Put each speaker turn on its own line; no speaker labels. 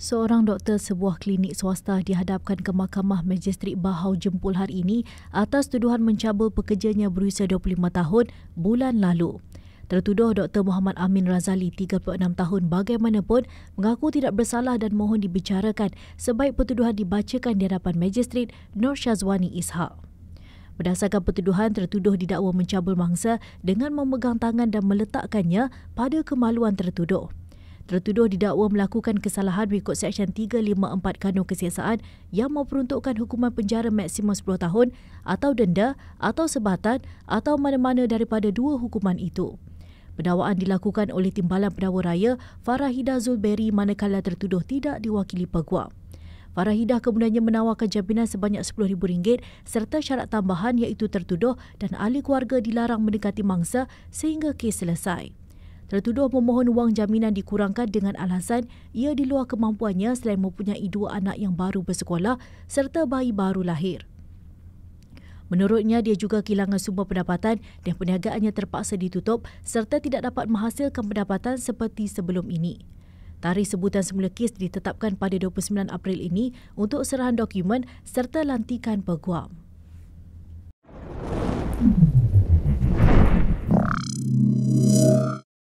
Seorang doktor sebuah klinik swasta dihadapkan ke Mahkamah Majistrik Bahau jempul hari ini atas tuduhan mencabul pekerjanya berusia 25 tahun bulan lalu. Tertuduh Dr. Muhammad Amin Razali, 36 tahun bagaimanapun, mengaku tidak bersalah dan mohon dibicarakan sebaik pertuduhan dibacakan di hadapan Majistrik Nur Syazwani Ishak. Berdasarkan pertuduhan, tertuduh didakwa mencabul mangsa dengan memegang tangan dan meletakkannya pada kemaluan tertuduh tertuduh didakwa melakukan kesalahan mengikut Seksyen 354 Kanun Kesiasaan yang memperuntukkan hukuman penjara maksimum 10 tahun atau denda atau sebatan atau mana-mana daripada dua hukuman itu. Pendawaan dilakukan oleh Timbalan Pendawa Raya Farahidah Zulberi manakala tertuduh tidak diwakili peguam. Farahidah kemudiannya menawarkan jaminan sebanyak rm ringgit serta syarat tambahan iaitu tertuduh dan ahli keluarga dilarang mendekati mangsa sehingga kes selesai tertuduh memohon wang jaminan dikurangkan dengan alasan ia di luar kemampuannya selain mempunyai dua anak yang baru bersekolah serta bayi baru lahir. Menurutnya, dia juga kehilangan sumber pendapatan dan perniagaannya terpaksa ditutup serta tidak dapat menghasilkan pendapatan seperti sebelum ini. Tarikh sebutan semula kes ditetapkan pada 29 April ini untuk serahan dokumen serta lantikan peguam. hmm